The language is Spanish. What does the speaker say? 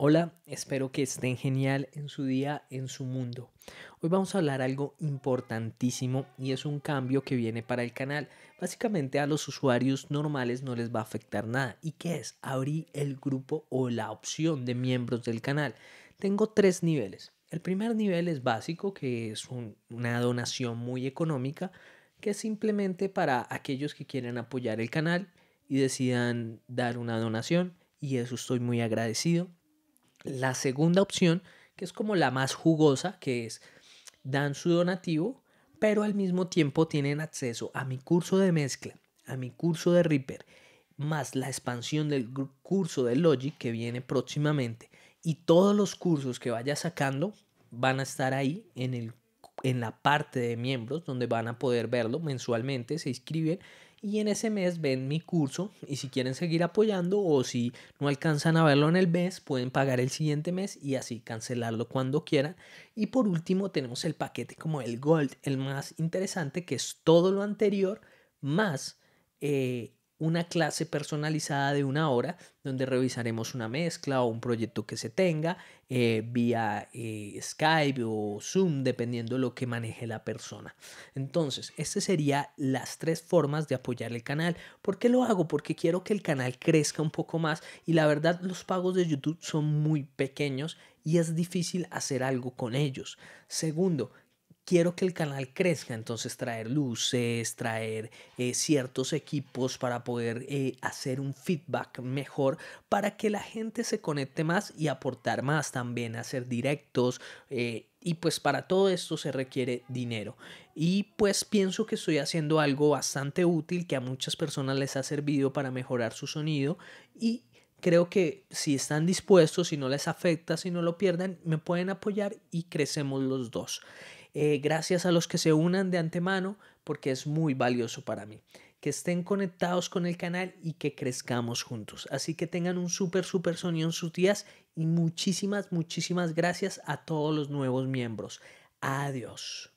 Hola, espero que estén genial en su día, en su mundo. Hoy vamos a hablar algo importantísimo y es un cambio que viene para el canal. Básicamente a los usuarios normales no les va a afectar nada. ¿Y qué es? abrir el grupo o la opción de miembros del canal. Tengo tres niveles. El primer nivel es básico, que es una donación muy económica, que es simplemente para aquellos que quieren apoyar el canal y decidan dar una donación. Y eso estoy muy agradecido la segunda opción, que es como la más jugosa, que es dan su donativo, pero al mismo tiempo tienen acceso a mi curso de mezcla, a mi curso de Reaper, más la expansión del curso de Logic que viene próximamente. Y todos los cursos que vaya sacando van a estar ahí en, en la parte de miembros, donde van a poder verlo mensualmente, se inscriben y en ese mes ven mi curso y si quieren seguir apoyando o si no alcanzan a verlo en el mes, pueden pagar el siguiente mes y así cancelarlo cuando quieran. Y por último tenemos el paquete como el Gold, el más interesante que es todo lo anterior más eh, una clase personalizada de una hora donde revisaremos una mezcla o un proyecto que se tenga eh, vía eh, Skype o Zoom, dependiendo lo que maneje la persona. Entonces, estas serían las tres formas de apoyar el canal. ¿Por qué lo hago? Porque quiero que el canal crezca un poco más y la verdad los pagos de YouTube son muy pequeños y es difícil hacer algo con ellos. Segundo, quiero que el canal crezca, entonces traer luces, traer eh, ciertos equipos para poder eh, hacer un feedback mejor para que la gente se conecte más y aportar más también, hacer directos. Eh, y pues para todo esto se requiere dinero. Y pues pienso que estoy haciendo algo bastante útil que a muchas personas les ha servido para mejorar su sonido y creo que si están dispuestos, si no les afecta, si no lo pierden, me pueden apoyar y crecemos los dos. Eh, gracias a los que se unan de antemano porque es muy valioso para mí. Que estén conectados con el canal y que crezcamos juntos. Así que tengan un súper, súper sonido en sus días y muchísimas, muchísimas gracias a todos los nuevos miembros. Adiós.